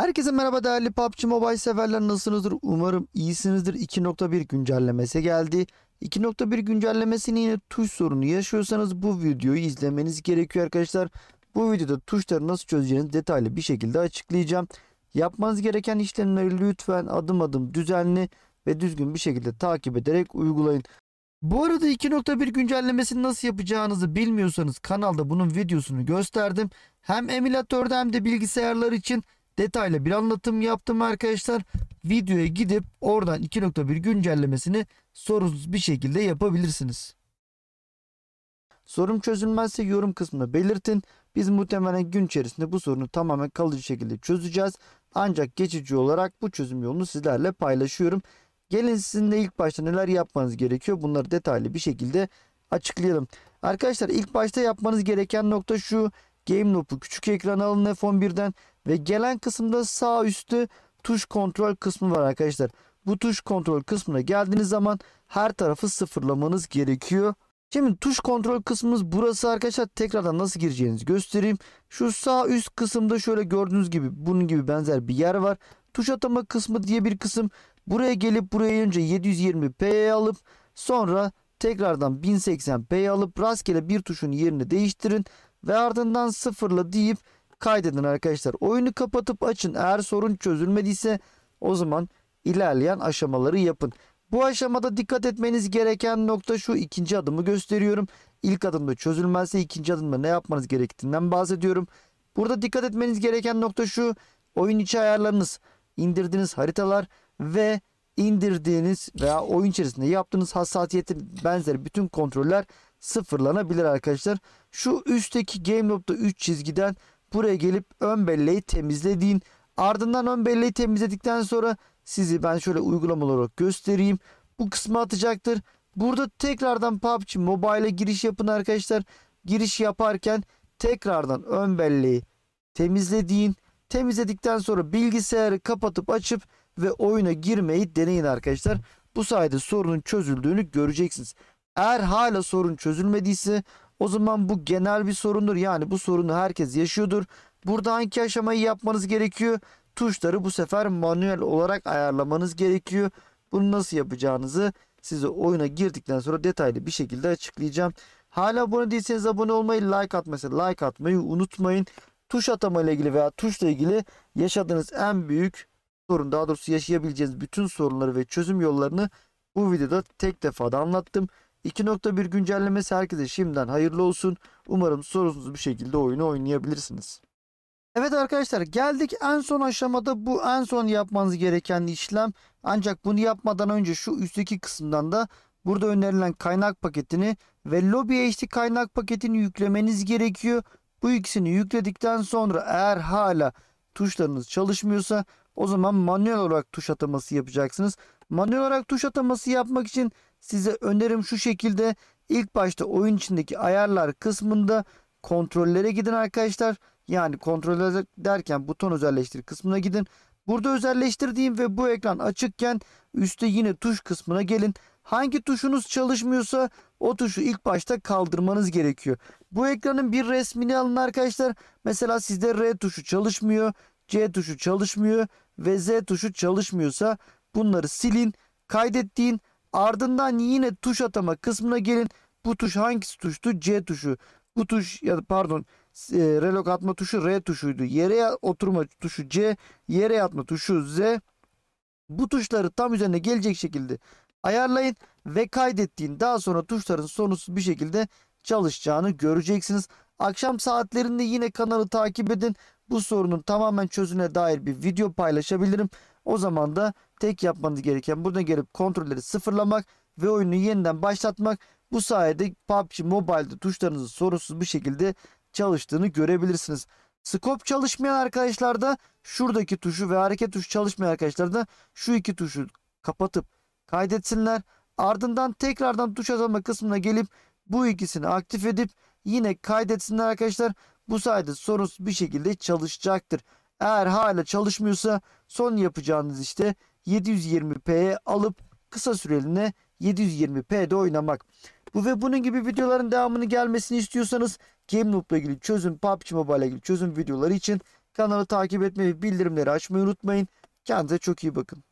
Herkese merhaba değerli PUBG Mobile severler nasılsınızdır? Umarım iyisinizdir. 2.1 güncellemesi geldi. 2.1 güncellemesini yine tuş sorunu yaşıyorsanız bu videoyu izlemeniz gerekiyor arkadaşlar. Bu videoda tuşları nasıl çözeceğinizi detaylı bir şekilde açıklayacağım. Yapmanız gereken işlemleri lütfen adım adım düzenli ve düzgün bir şekilde takip ederek uygulayın. Bu arada 2.1 güncellemesini nasıl yapacağınızı bilmiyorsanız kanalda bunun videosunu gösterdim. Hem emülatörde hem de bilgisayarlar için detaylı bir anlatım yaptım arkadaşlar. Videoya gidip oradan 2.1 güncellemesini sorunsuz bir şekilde yapabilirsiniz. Sorum çözülmezse yorum kısmına belirtin. Biz muhtemelen gün içerisinde bu sorunu tamamen kalıcı şekilde çözeceğiz. Ancak geçici olarak bu çözüm yolunu sizlerle paylaşıyorum. Gelin sizin de ilk başta neler yapmanız gerekiyor bunları detaylı bir şekilde açıklayalım. Arkadaşlar ilk başta yapmanız gereken nokta şu. Game Loop'lu küçük ekran alın F11'den ve gelen kısımda sağ üstü tuş kontrol kısmı var arkadaşlar. Bu tuş kontrol kısmına geldiğiniz zaman her tarafı sıfırlamanız gerekiyor. Şimdi tuş kontrol kısmımız burası arkadaşlar. Tekrardan nasıl gireceğinizi göstereyim. Şu sağ üst kısımda şöyle gördüğünüz gibi bunun gibi benzer bir yer var. Tuş atama kısmı diye bir kısım. Buraya gelip buraya önce 720p'ye alıp sonra tekrardan 1080p'ye alıp rastgele bir tuşun yerini değiştirin ve ardından sıfırla deyip kaydedin arkadaşlar. Oyunu kapatıp açın. Eğer sorun çözülmediyse o zaman ilerleyen aşamaları yapın. Bu aşamada dikkat etmeniz gereken nokta şu ikinci adımı gösteriyorum. İlk adımda çözülmezse ikinci adımda ne yapmanız gerektiğinden bahsediyorum. Burada dikkat etmeniz gereken nokta şu oyun içi ayarlarınız, indirdiğiniz haritalar ve indirdiğiniz veya oyun içerisinde yaptığınız hassasiyetin benzeri bütün kontroller sıfırlanabilir arkadaşlar. Şu üstteki game loop'ta 3 çizgiden buraya gelip ön belleği temizlediğin ardından ön belleği temizledikten sonra sizi ben şöyle uygulama olarak göstereyim. Bu kısmı atacaktır. Burada tekrardan PUBG Mobile'e giriş yapın arkadaşlar. Giriş yaparken tekrardan ön belleği temizlediğin temizledikten sonra bilgisayarı kapatıp açıp ve oyuna girmeyi deneyin arkadaşlar. Bu sayede sorunun çözüldüğünü göreceksiniz. Eğer hala sorun çözülmediyse o zaman bu genel bir sorundur. Yani bu sorunu herkes yaşıyordur. Burada hangi aşamayı yapmanız gerekiyor? Tuşları bu sefer manuel olarak ayarlamanız gerekiyor. Bunu nasıl yapacağınızı size oyuna girdikten sonra detaylı bir şekilde açıklayacağım. Hala abone değilseniz abone olmayı, like atmayı, like atmayı unutmayın. Tuş atama ile ilgili veya tuşla ilgili yaşadığınız en büyük sorun, daha doğrusu yaşayabileceğiniz bütün sorunları ve çözüm yollarını bu videoda tek defada anlattım. 2.1 güncellemesi herkese şimdiden hayırlı olsun. Umarım sorunsuz bir şekilde oyunu oynayabilirsiniz. Evet arkadaşlar geldik en son aşamada bu en son yapmanız gereken işlem. Ancak bunu yapmadan önce şu üstteki kısımdan da burada önerilen kaynak paketini ve Lobby HD kaynak paketini yüklemeniz gerekiyor. Bu ikisini yükledikten sonra eğer hala tuşlarınız çalışmıyorsa o zaman manuel olarak tuş ataması yapacaksınız. Manuel olarak tuş ataması yapmak için size önerim şu şekilde. İlk başta oyun içindeki ayarlar kısmında kontrollere gidin arkadaşlar. Yani kontroller derken buton özelleştir kısmına gidin. Burada özelleştirdiğim ve bu ekran açıkken üstte yine tuş kısmına gelin. Hangi tuşunuz çalışmıyorsa o tuşu ilk başta kaldırmanız gerekiyor. Bu ekranın bir resmini alın arkadaşlar. Mesela sizde R tuşu çalışmıyor, C tuşu çalışmıyor ve Z tuşu çalışmıyorsa Bunları silin, kaydettiğin ardından yine tuş atama kısmına gelin. Bu tuş hangisi tuştu? C tuşu. Bu tuş ya pardon e, relok atma tuşu R tuşuydu. Yere oturma tuşu C, yere yatma tuşu Z. Bu tuşları tam üzerine gelecek şekilde ayarlayın ve kaydettiğin daha sonra tuşların sorunsuz bir şekilde çalışacağını göreceksiniz. Akşam saatlerinde yine kanalı takip edin. Bu sorunun tamamen çözüne dair bir video paylaşabilirim. O zaman da tek yapmanız gereken burada gelip kontrolleri sıfırlamak ve oyunu yeniden başlatmak. Bu sayede PUBG Mobile'de tuşlarınızı sorunsuz bir şekilde çalıştığını görebilirsiniz. Scope çalışmayan arkadaşlar da şuradaki tuşu ve hareket tuşu çalışmayan arkadaşlar da şu iki tuşu kapatıp kaydetsinler. Ardından tekrardan tuş azalma kısmına gelip bu ikisini aktif edip yine kaydetsinler arkadaşlar. Bu sayede sorunsuz bir şekilde çalışacaktır. Eğer hala çalışmıyorsa son yapacağınız işte 720p'ye alıp kısa süreliğine 720p'de oynamak. Bu ve bunun gibi videoların devamını gelmesini istiyorsanız GameLoop ile ilgili çözüm, PUBG Mobile'la ilgili çözüm videoları için kanalı takip etmeyi, ve bildirimleri açmayı unutmayın. Kendinize çok iyi bakın.